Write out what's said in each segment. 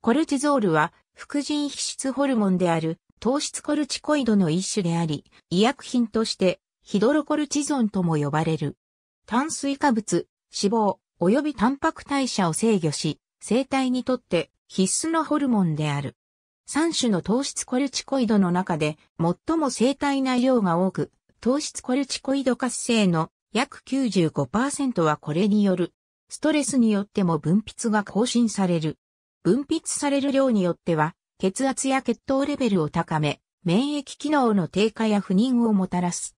コルチゾールは、副腎皮質ホルモンである糖質コルチコイドの一種であり、医薬品としてヒドロコルチゾンとも呼ばれる。炭水化物、脂肪、及びタンパク代謝を制御し、生体にとって必須のホルモンである。3種の糖質コルチコイドの中で最も生体内量が多く、糖質コルチコイド活性の約95%はこれによる。ストレスによっても分泌が更新される。分泌される量によっては、血圧や血糖レベルを高め、免疫機能の低下や不妊をもたらす。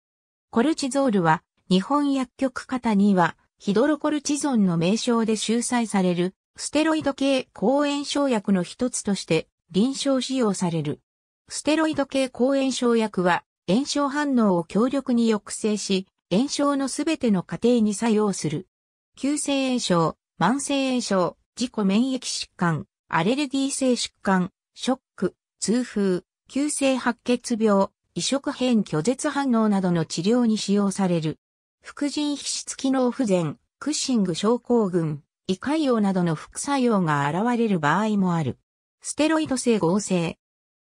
コルチゾールは、日本薬局型には、ヒドロコルチゾンの名称で収載される、ステロイド系抗炎症薬の一つとして臨床使用される。ステロイド系抗炎症薬は炎症反応を強力に抑制し、炎症のすべての過程に作用する。急性炎症、慢性炎症、自己免疫疾患、アレルギー性疾患、ショック、痛風、急性白血病、移植変拒絶反応などの治療に使用される。副腎皮質機能不全、クッシング症候群、胃潰瘍などの副作用が現れる場合もある。ステロイド性合成。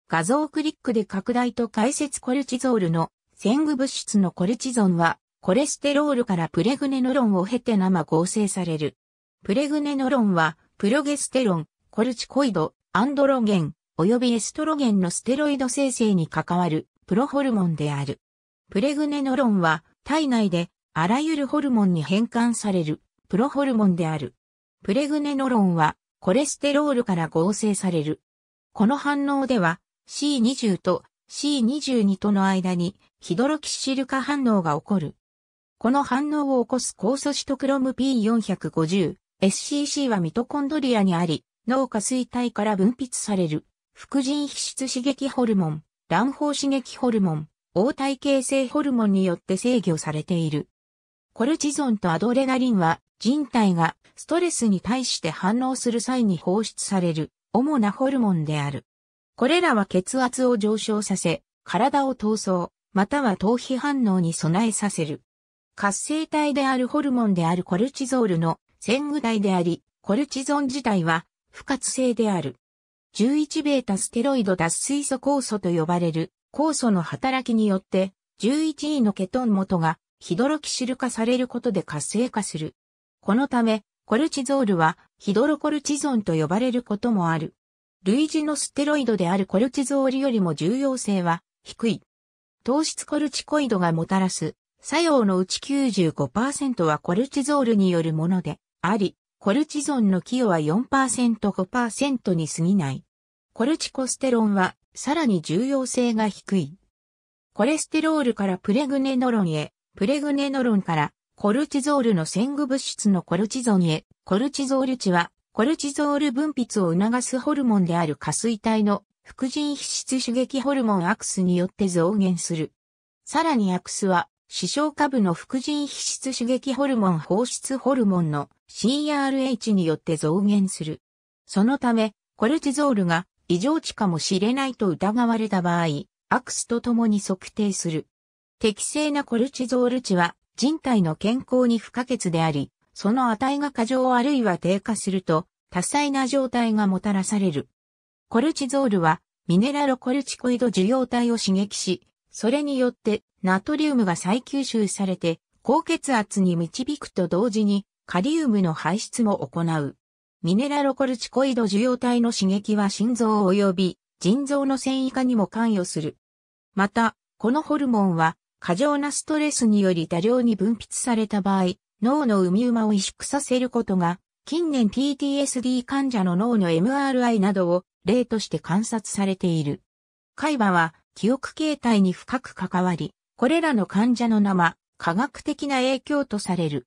画像クリックで拡大と解説コルチゾールの潜具物質のコルチゾンはコレステロールからプレグネノロンを経て生合成される。プレグネノロンはプロゲステロン、コルチコイド、アンドロゲン、及びエストロゲンのステロイド生成に関わるプロホルモンである。プレグネノロンは体内であらゆるホルモンに変換されるプロホルモンである。プレグネノロンはコレステロールから合成される。この反応では C20 と C22 との間にヒドロキシル化反応が起こる。この反応を起こす酵素シトクロム P450、SCC はミトコンドリアにあり、脳下垂体から分泌される、副腎皮質刺激ホルモン、卵胞刺激ホルモン、応体形成ホルモンによって制御されている。コルチゾンとアドレナリンは人体がストレスに対して反応する際に放出される主なホルモンである。これらは血圧を上昇させ、体を闘争、または逃避反応に備えさせる。活性体であるホルモンであるコルチゾールの先具体であり、コルチゾン自体は不活性である。11ベータステロイド脱水素酵素と呼ばれる酵素の働きによって 11E のケトン元がヒドロキシル化されることで活性化する。このため、コルチゾールはヒドロコルチゾンと呼ばれることもある。類似のステロイドであるコルチゾールよりも重要性は低い。糖質コルチコイドがもたらす作用のうち95%はコルチゾールによるものであり、コルチゾンの寄与は 4%5% に過ぎない。コルチコステロンはさらに重要性が低い。コレステロールからプレグネノロンへ、プレグネノロンからコルチゾールの線具物質のコルチゾンへ、コルチゾール値はコルチゾール分泌を促すホルモンである下垂体の副腎皮質刺激ホルモンアクスによって増減する。さらにアクスは、視床下部の副腎皮質刺激ホルモン放出ホルモンの CRH によって増減する。そのため、コルチゾールが異常値かもしれないと疑われた場合、アクスと共に測定する。適正なコルチゾール値は人体の健康に不可欠であり、その値が過剰あるいは低下すると多彩な状態がもたらされる。コルチゾールはミネラルコルチコイド受容体を刺激し、それによってナトリウムが再吸収されて高血圧に導くと同時にカリウムの排出も行う。ミネラロコルチコイド受容体の刺激は心臓及び腎臓の繊維化にも関与する。また、このホルモンは過剰なストレスにより多量に分泌された場合、脳の海馬を萎縮させることが、近年 PTSD 患者の脳の MRI などを例として観察されている。海馬は記憶形態に深く関わり、これらの患者の生、科学的な影響とされる。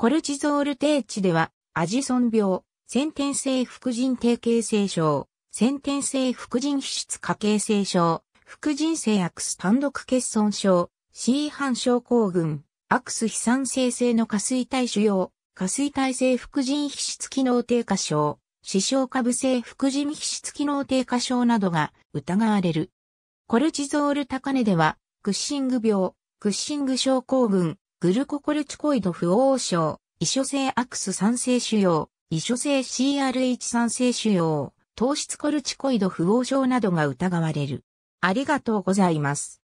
コルチゾール低地では、アジソン病、先天性副腎低形成症、先天性副腎皮質過形成症、副腎性アクス単独欠損症、C 反症候群、アクス飛散性性の下垂体腫瘍、下垂体性副腎皮質機能低下症、視床下部性副腎皮質機能低下症などが疑われる。コルチゾール高値では、クッシング病、クッシング症候群、グルココルチコイド不応症、異所性アクス酸性腫瘍、異所性 CRH 酸性腫瘍、糖質コルチコイド不応症などが疑われる。ありがとうございます。